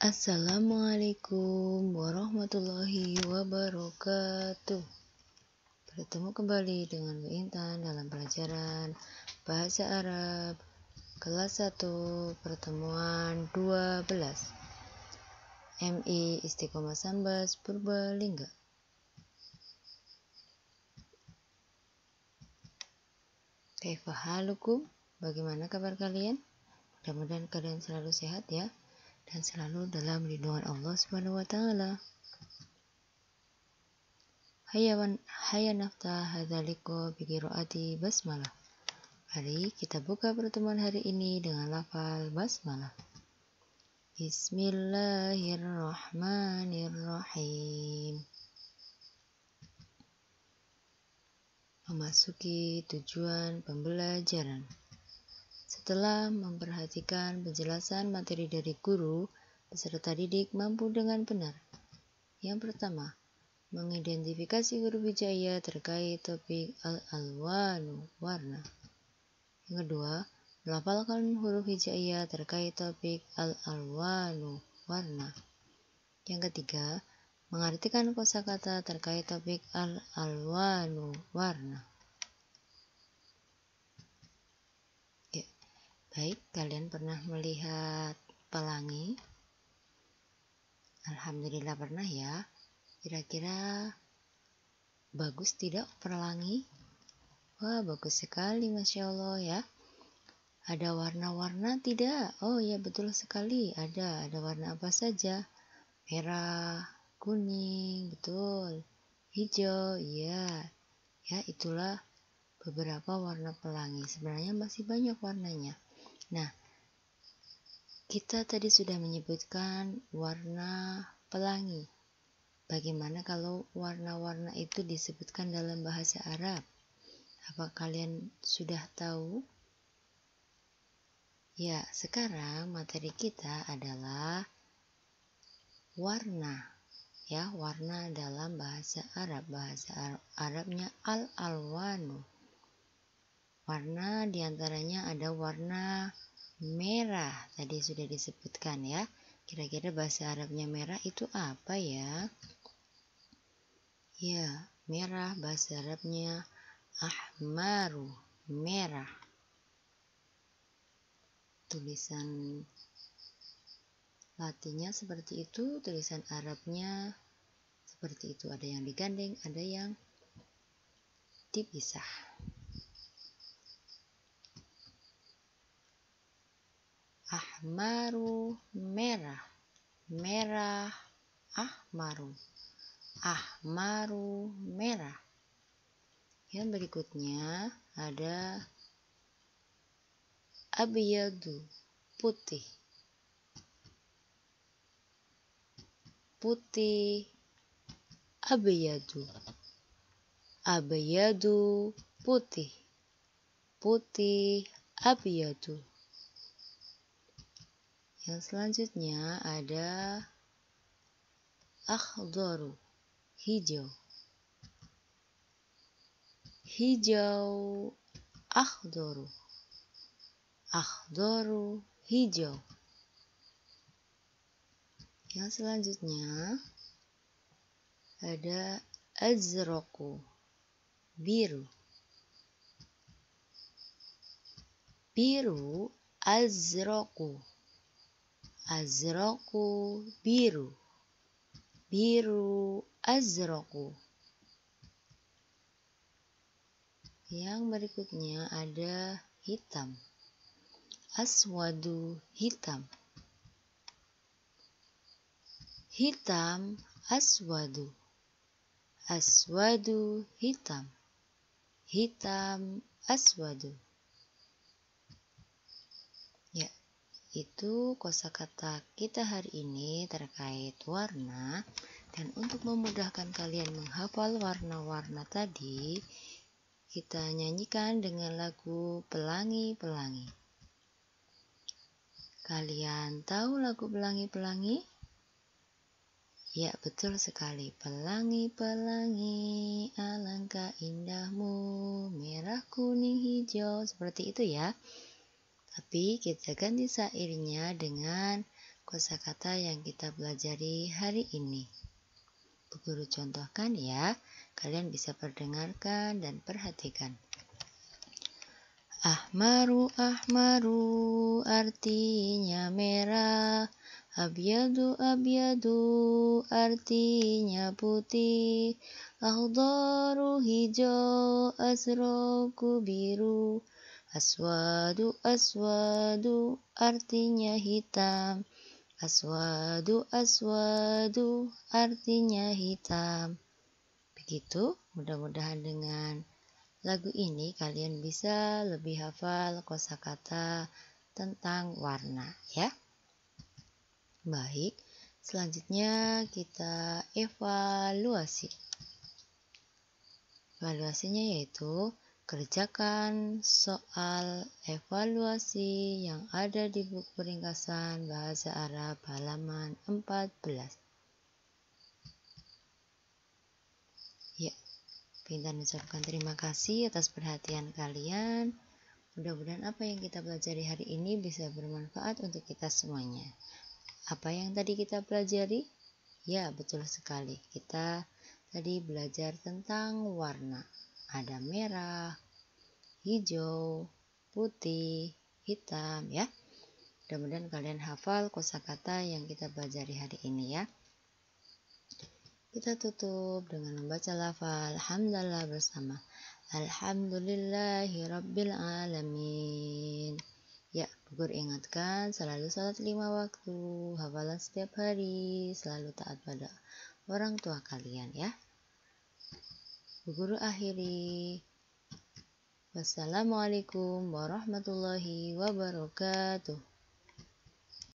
Assalamualaikum warahmatullahi wabarakatuh. Bertemu kembali dengan Bu Intan dalam pelajaran Bahasa Arab kelas 1 pertemuan 12. MI Istiqomah Sambas Purbalingga. Kaifa halukum? Bagaimana kabar kalian? Mudah-mudahan kalian selalu sehat ya dan selalu dalam lindungan Allah Subhanahu wa taala. Hayawan hayya nafta hadzaliko bi qiraati basmalah. Mari kita buka pertemuan hari ini dengan lafal basmalah. Bismillahirrahmanirrahim. Memasuki tujuan pembelajaran. Setelah memperhatikan penjelasan materi dari guru, peserta didik mampu dengan benar. Yang pertama, mengidentifikasi guru bijaya terkait topik al-alwanu, warna. Yang kedua, melafalkan huruf hijaiyah terkait topik al-alwanu, warna. Yang ketiga, mengartikan kosakata terkait topik al-alwanu, warna. Baik, kalian pernah melihat pelangi? Alhamdulillah pernah ya. Kira-kira bagus tidak pelangi? Wah, bagus sekali Masya Allah ya. Ada warna-warna tidak? Oh ya betul sekali, ada. Ada warna apa saja? Merah, kuning, betul. Hijau, iya. Ya, itulah beberapa warna pelangi. Sebenarnya masih banyak warnanya. Nah, kita tadi sudah menyebutkan warna pelangi. Bagaimana kalau warna-warna itu disebutkan dalam bahasa Arab? Apa kalian sudah tahu? Ya, sekarang materi kita adalah warna. Ya, warna dalam bahasa Arab. Bahasa Arabnya al-alwanu. Warna diantaranya ada warna merah, tadi sudah disebutkan ya. Kira-kira bahasa Arabnya merah itu apa ya? Ya, merah bahasa Arabnya ahmaru, merah. Tulisan latinnya seperti itu, tulisan Arabnya seperti itu. Ada yang digandeng, ada yang dipisah. ahmaru merah merah ahmaru ahmaru merah yang berikutnya ada abiyadu putih putih abiyadu abiyadu putih putih abiyadu yang selanjutnya ada akhdaru, hijau. Hijau akhdaru. Akhdaru hijau. Yang selanjutnya ada azroku, biru. Biru azroku azroku biru biru azroku yang berikutnya ada hitam aswadu hitam hitam aswadu aswadu hitam hitam aswadu itu kosakata kita hari ini terkait warna dan untuk memudahkan kalian menghafal warna-warna tadi kita nyanyikan dengan lagu pelangi-pelangi kalian tahu lagu pelangi-pelangi? Ya betul sekali Pelangi-pelangi alangkah indahmu Merah kuning hijau Seperti itu ya tapi kita ganti sairnya dengan kosakata yang kita pelajari hari ini. Guru contohkan ya, kalian bisa perdengarkan dan perhatikan. Ahmaru ahmaru artinya merah, abyadu abyadu artinya putih, ahdaru hijau, asroku biru, Aswadu aswadu artinya hitam. Aswadu aswadu artinya hitam. Begitu, mudah-mudahan dengan lagu ini kalian bisa lebih hafal kosakata tentang warna ya. Baik, selanjutnya kita evaluasi. Evaluasinya yaitu Kerjakan soal evaluasi yang ada di buku ringkasan Bahasa Arab halaman 14. Ya, pintar mengucapkan terima kasih atas perhatian kalian. Mudah-mudahan apa yang kita pelajari hari ini bisa bermanfaat untuk kita semuanya. Apa yang tadi kita pelajari? Ya, betul sekali. Kita tadi belajar tentang warna ada merah, hijau, putih, hitam ya. mudah kalian hafal kosakata yang kita pelajari hari ini ya. Kita tutup dengan membaca lafal alhamdulillah bersama. Alhamdulillahirabbil alamin. Ya, Gugur ingatkan selalu salat lima waktu, hafalan setiap hari, selalu taat pada orang tua kalian ya guru akhiri. Wassalamualaikum warahmatullahi wabarakatuh.